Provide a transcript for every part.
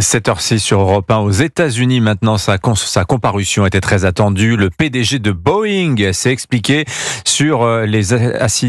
7h06 sur Europe 1 aux États-Unis maintenant, sa, sa, comparution était très attendue. Le PDG de Boeing s'est expliqué sur euh, les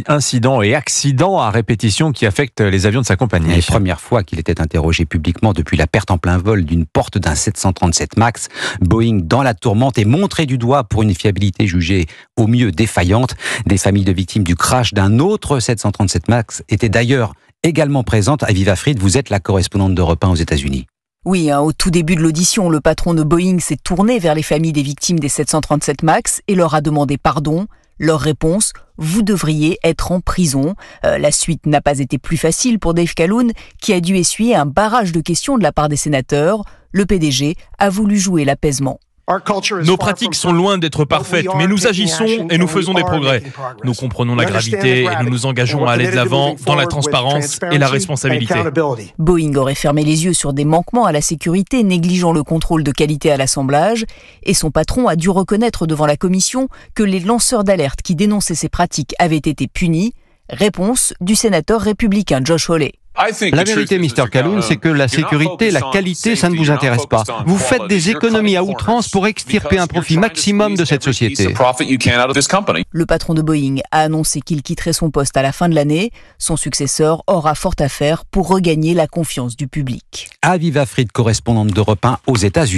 incidents et accidents à répétition qui affectent les avions de sa compagnie. La première fois qu'il était interrogé publiquement depuis la perte en plein vol d'une porte d'un 737 MAX, Boeing dans la tourmente est montré du doigt pour une fiabilité jugée au mieux défaillante. Des familles de victimes du crash d'un autre 737 MAX étaient d'ailleurs également présentes. à Vivafrid. Vous êtes la correspondante d'Europe 1 aux États-Unis. Oui, hein, au tout début de l'audition, le patron de Boeing s'est tourné vers les familles des victimes des 737 MAX et leur a demandé pardon. Leur réponse Vous devriez être en prison. Euh, la suite n'a pas été plus facile pour Dave Calhoun, qui a dû essuyer un barrage de questions de la part des sénateurs. Le PDG a voulu jouer l'apaisement. Nos pratiques sont loin d'être parfaites, mais nous agissons et nous faisons des progrès. Nous comprenons la gravité et nous nous engageons à aller de l'avant dans la transparence et la responsabilité. Boeing aurait fermé les yeux sur des manquements à la sécurité, négligeant le contrôle de qualité à l'assemblage, et son patron a dû reconnaître devant la commission que les lanceurs d'alerte qui dénonçaient ces pratiques avaient été punis. Réponse du sénateur républicain Josh Hawley. La vérité, Mr. Calhoun, c'est que la sécurité, la qualité, ça ne vous intéresse pas. Vous faites des économies à outrance pour extirper un profit maximum de cette société. Le patron de Boeing a annoncé qu'il quitterait son poste à la fin de l'année. Son successeur aura fort à faire pour regagner la confiance du public. Aviva Fried, correspondante d'Europe 1 aux États-Unis.